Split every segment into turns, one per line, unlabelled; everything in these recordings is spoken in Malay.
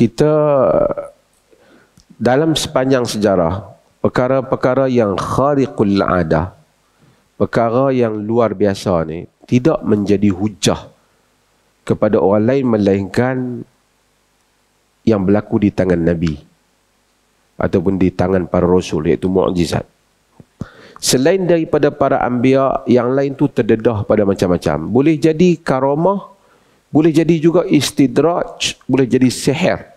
kita dalam sepanjang sejarah perkara-perkara yang khariqul ada perkara yang luar biasa ni tidak menjadi hujah kepada orang lain melainkan yang berlaku di tangan nabi ataupun di tangan para rasul iaitu mukjizat selain daripada para anbiya yang lain tu terdedah pada macam-macam boleh jadi karamah boleh jadi juga istidraj boleh jadi seher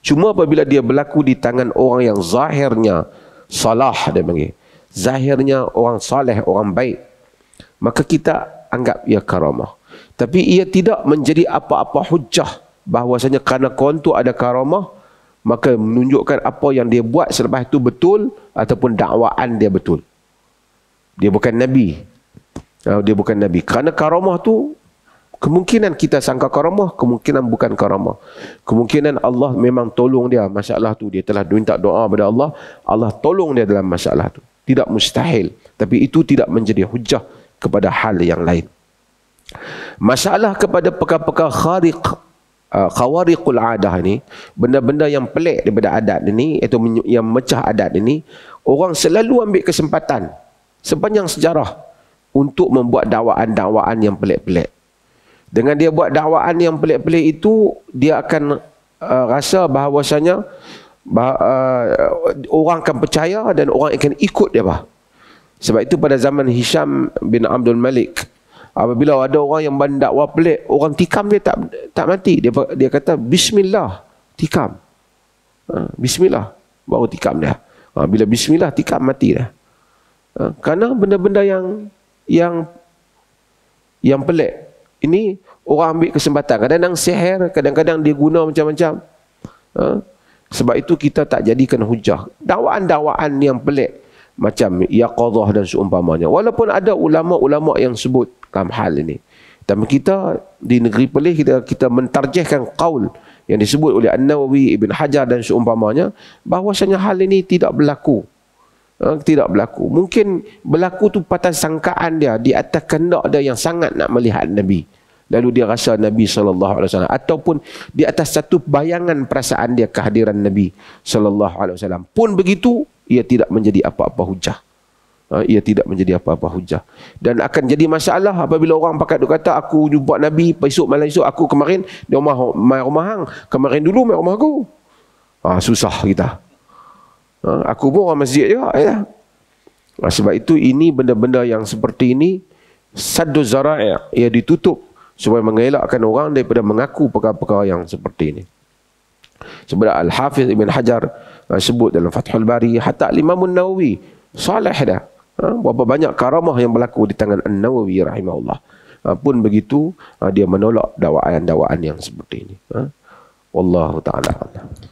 Cuma apabila dia berlaku di tangan orang yang zahirnya salah dia panggil. Zahirnya orang saleh, orang baik. Maka kita anggap ia karamah. Tapi ia tidak menjadi apa-apa hujah bahwasanya kerana kawan tu ada karamah maka menunjukkan apa yang dia buat selepas itu betul ataupun dakwaan dia betul. Dia bukan Nabi. Ah, dia bukan Nabi. Kerana karamah tu Kemungkinan kita sangka karamah, kemungkinan bukan karamah. Kemungkinan Allah memang tolong dia masalah tu. Dia telah minta doa kepada Allah, Allah tolong dia dalam masalah tu. Tidak mustahil. Tapi itu tidak menjadi hujah kepada hal yang lain. Masalah kepada perkara-perkara khariq, uh, khawariqul adah ini, benda-benda yang pelik daripada adat ini, iaitu yang mecah adat ini, orang selalu ambil kesempatan sepanjang sejarah untuk membuat dakwaan-dakwaan yang pelik-pelik. Dengan dia buat dakwaan yang pelik-pelik itu, dia akan uh, rasa bahawasanya bah, uh, orang akan percaya dan orang akan ikut dia. Bah. Sebab itu pada zaman Hisham bin Abdul Malik, apabila ada orang yang mendakwa pelik, orang tikam dia tak tak mati. Dia dia kata, Bismillah, tikam. Uh, Bismillah, baru tikam dia. Uh, bila Bismillah, tikam mati dia. Uh, kerana benda-benda yang yang yang pelik, ini orang ambil kesempatan. Kadang-kadang seher, kadang-kadang dia guna macam-macam. Ha? Sebab itu kita tak jadikan hujah. Dawaan-dawaan yang pelik. Macam Yaqadah dan seumpamanya. Walaupun ada ulama-ulama yang sebut dalam hal ini. Tapi kita di negeri pelik, kita, kita mentarjahkan kaul yang disebut oleh An-Nawawi, Ibn Hajar dan seumpamanya. Bahawasanya hal ini tidak berlaku. Eh, tidak berlaku. Mungkin berlaku tu patah sangkaan dia di atas kendak dia yang sangat nak melihat Nabi. Lalu dia rasa Nabi SAW. Ataupun di atas satu bayangan perasaan dia kehadiran Nabi SAW. Pun begitu, ia tidak menjadi apa-apa hujah. Ha, ia tidak menjadi apa-apa hujah. Dan akan jadi masalah apabila orang pakai duk kata, aku jumpa Nabi, besok malam esok aku kemarin, dia rumah, rumah hang. Kemarin dulu, main rumah aku. Ha, Susah kita. Ha, aku pun orang masjid juga. Ya. Ha, sebab itu ini benda-benda yang seperti ini saddu zara'i' ya, ia ditutup supaya mengelakkan orang daripada mengaku perkara-perkara yang seperti ini. Sebab Al-Hafiz Ibn Hajar ha, sebut dalam Fathul Bari hatta Imam An-Nawawi salih dah. Ha, berapa banyak karamah yang berlaku di tangan An-Nawawi rahimahullah. Ha, pun begitu ha, dia menolak dakwaan-dakwaan yang seperti ini. Ha. Wallahu taala.